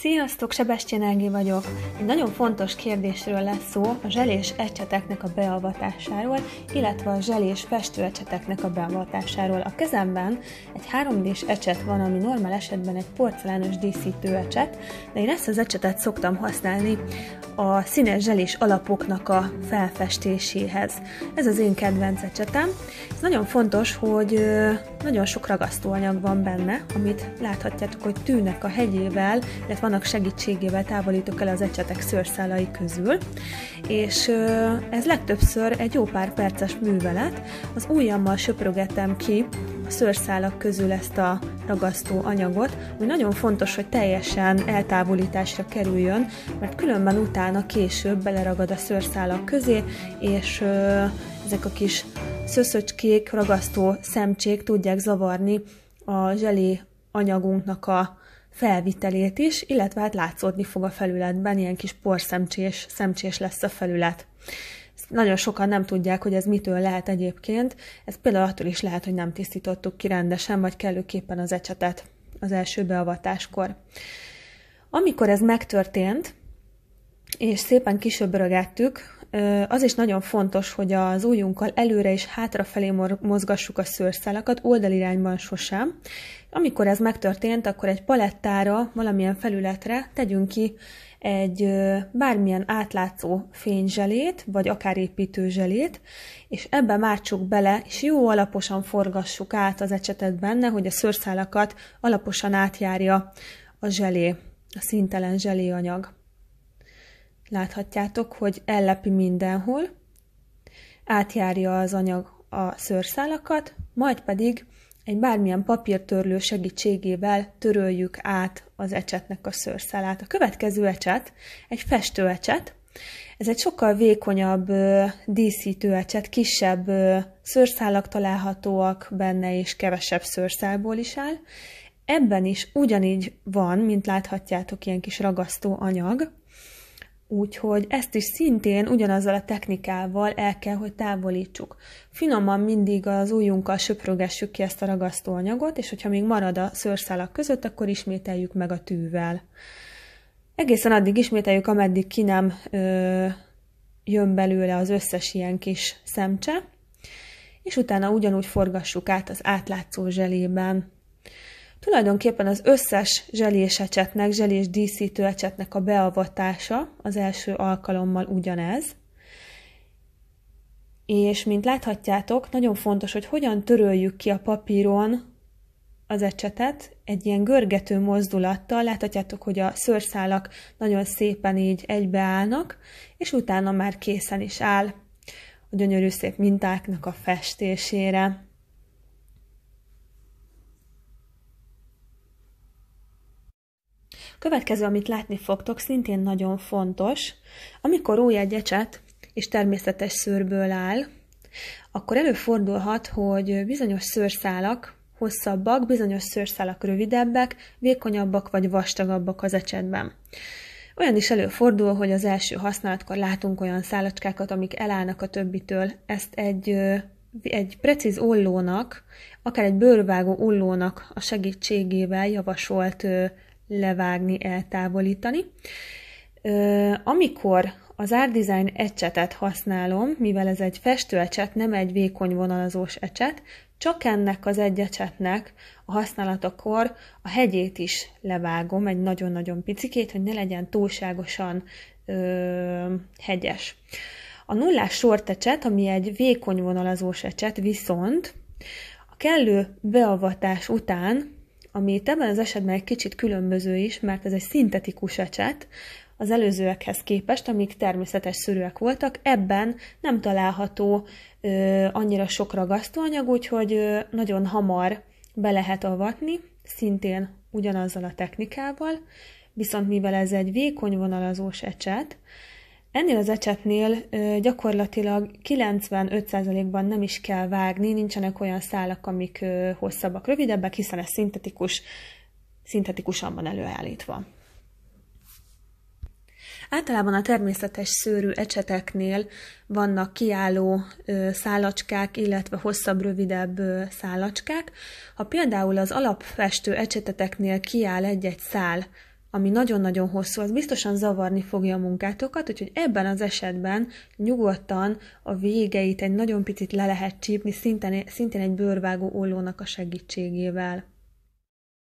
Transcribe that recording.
Sziasztok, Sebestyén Ági vagyok. Egy nagyon fontos kérdésről lesz szó, a zselés ecseteknek a beavatásáról, illetve a zselés festőecseteknek a beavatásáról. A kezemben egy 3D-s ecset van, ami normál esetben egy porcelános díszítő ecset, de én ezt az ecsetet szoktam használni a színes zselés alapoknak a felfestéséhez. Ez az én kedvenc ecsetem. Ez nagyon fontos, hogy nagyon sok ragasztóanyag van benne, amit láthatjátok, hogy tűnek a hegyével, illetve vannak segítségével távolítok el az ecsetek szőrszálai közül, és ez legtöbbször egy jó pár perces művelet. Az ujjammal söprögetem ki a szőrszálak közül ezt a ragasztó anyagot, ami nagyon fontos, hogy teljesen eltávolításra kerüljön, mert különben utána később beleragad a szőrszálak közé, és ö, ezek a kis szöszöcskék, ragasztó szemcsék tudják zavarni a zselé anyagunknak a felvitelét is, illetve hát látszódni fog a felületben, ilyen kis porszemcsés szemcsés lesz a felület nagyon sokan nem tudják, hogy ez mitől lehet egyébként. Ez például attól is lehet, hogy nem tisztítottuk ki rendesen, vagy kellőképpen az ecsetet az első beavatáskor. Amikor ez megtörtént, és szépen kisöbörögettük, az is nagyon fontos, hogy az ujjunkkal előre és hátrafelé mozgassuk a szőrszálakat, oldalirányban sosem. Amikor ez megtörtént, akkor egy palettára, valamilyen felületre tegyünk ki egy bármilyen átlátszó fényzselét, vagy akár építőzselét, és ebbe mártsuk bele, és jó alaposan forgassuk át az ecsetet benne, hogy a szőrszálakat alaposan átjárja a zselé, a szintelen anyag. Láthatjátok, hogy ellepi mindenhol, átjárja az anyag a szőrszálakat, majd pedig egy bármilyen papírtörlő segítségével töröljük át az ecsetnek a szőrszálát. A következő ecset egy festőecset, ez egy sokkal vékonyabb díszítőecset, kisebb szőrszálak találhatóak benne, és kevesebb szőrszálból is áll. Ebben is ugyanígy van, mint láthatjátok, ilyen kis ragasztó anyag, Úgyhogy ezt is szintén ugyanazzal a technikával el kell, hogy távolítsuk. Finoman mindig az ujjunkkal söprögessük ki ezt a ragasztóanyagot, és hogyha még marad a szőrszálak között, akkor ismételjük meg a tűvel. Egészen addig ismételjük, ameddig ki nem ö, jön belőle az összes ilyen kis szemcse, és utána ugyanúgy forgassuk át az átlátszó zselében. Tulajdonképpen az összes zselés ecsetnek, zselés díszítő ecsetnek a beavatása az első alkalommal ugyanez. És mint láthatjátok, nagyon fontos, hogy hogyan töröljük ki a papíron az ecsetet egy ilyen görgető mozdulattal. Láthatjátok, hogy a szőrszálak nagyon szépen így egybeállnak, és utána már készen is áll a gyönyörű szép mintáknak a festésére. Következő, amit látni fogtok, szintén nagyon fontos. Amikor új egy ecset és természetes szőrből áll, akkor előfordulhat, hogy bizonyos szőrszálak hosszabbak, bizonyos szőrszálak rövidebbek, vékonyabbak vagy vastagabbak az ecsetben. Olyan is előfordul, hogy az első használatkor látunk olyan szálacskákat, amik elállnak a többitől. Ezt egy, egy precíz ollónak, akár egy bőrvágó ollónak a segítségével javasolt levágni, eltávolítani. Amikor az Art Design ecsetet használom, mivel ez egy festőecset, nem egy vékony vonalazós ecset, csak ennek az egy ecsetnek a használatakor a hegyét is levágom, egy nagyon-nagyon picikét, hogy ne legyen túlságosan ö, hegyes. A nullás sortecset, ami egy vékony vonalazós ecset, viszont a kellő beavatás után ami itt ebben az esetben egy kicsit különböző is, mert ez egy szintetikus ecset, az előzőekhez képest, amik természetes szűrőek voltak, ebben nem található ö, annyira sok ragasztóanyag, úgyhogy ö, nagyon hamar be lehet avatni, szintén ugyanazzal a technikával, viszont mivel ez egy vékony vonalazós ecset, Ennél az ecsetnél gyakorlatilag 95%-ban nem is kell vágni, nincsenek olyan szálak, amik hosszabbak, rövidebbek, hiszen ez szintetikus, szintetikusan van előállítva. Általában a természetes szőrű ecseteknél vannak kiálló szálacskák, illetve hosszabb, rövidebb szálacskák. Ha például az alapfestő ecseteteknél kiáll egy-egy szál ami nagyon-nagyon hosszú, az biztosan zavarni fogja a munkátokat, úgyhogy ebben az esetben nyugodtan a végeit egy nagyon picit le lehet csípni, szintén, egy bőrvágó ollónak a segítségével.